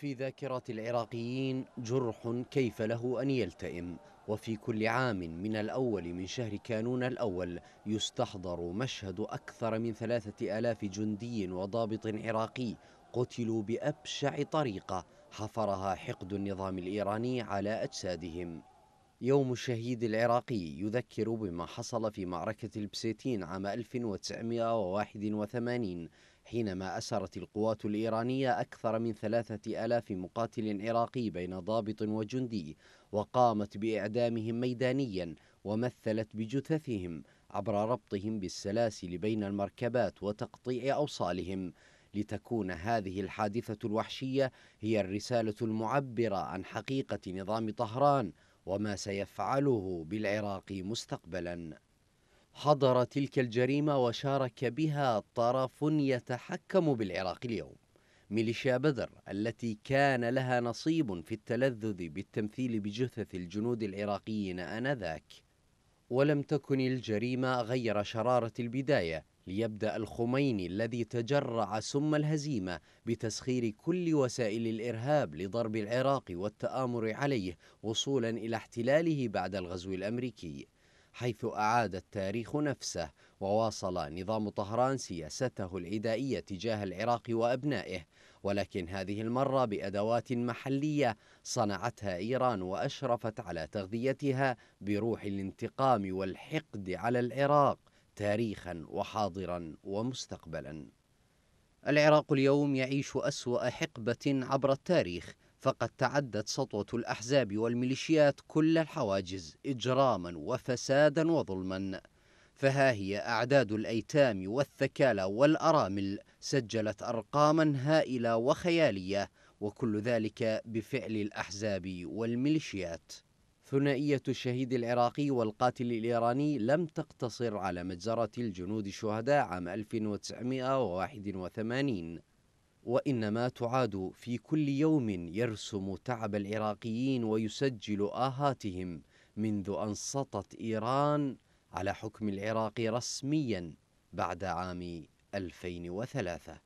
في ذاكرة العراقيين جرح كيف له أن يلتئم وفي كل عام من الأول من شهر كانون الأول يستحضر مشهد أكثر من ثلاثة آلاف جندي وضابط عراقي قتلوا بأبشع طريقة حفرها حقد النظام الإيراني على أجسادهم يوم الشهيد العراقي يذكر بما حصل في معركة البسيتين عام 1981 حينما أسرت القوات الإيرانية أكثر من ثلاثة ألاف مقاتل عراقي بين ضابط وجندي وقامت بإعدامهم ميدانيا ومثلت بجثثهم عبر ربطهم بالسلاسل بين المركبات وتقطيع أوصالهم لتكون هذه الحادثة الوحشية هي الرسالة المعبرة عن حقيقة نظام طهران وما سيفعله بالعراق مستقبلا حضر تلك الجريمه وشارك بها طرف يتحكم بالعراق اليوم ميليشيا بدر التي كان لها نصيب في التلذذ بالتمثيل بجثث الجنود العراقيين انذاك ولم تكن الجريمه غير شراره البدايه ليبدأ الخميني الذي تجرع سم الهزيمة بتسخير كل وسائل الإرهاب لضرب العراق والتآمر عليه وصولا إلى احتلاله بعد الغزو الأمريكي حيث أعاد التاريخ نفسه وواصل نظام طهران سياسته العدائية تجاه العراق وأبنائه ولكن هذه المرة بأدوات محلية صنعتها إيران وأشرفت على تغذيتها بروح الانتقام والحقد على العراق تاريخا وحاضرا ومستقبلا العراق اليوم يعيش أسوأ حقبة عبر التاريخ فقد تعدت سطوة الأحزاب والميليشيات كل الحواجز إجراما وفسادا وظلما فها هي أعداد الأيتام والثكالى والأرامل سجلت أرقاما هائلة وخيالية وكل ذلك بفعل الأحزاب والميليشيات ثنائية الشهيد العراقي والقاتل الإيراني لم تقتصر على مجزرة الجنود الشهداء عام 1981 وإنما تعاد في كل يوم يرسم تعب العراقيين ويسجل آهاتهم منذ أن سطت إيران على حكم العراق رسميا بعد عام 2003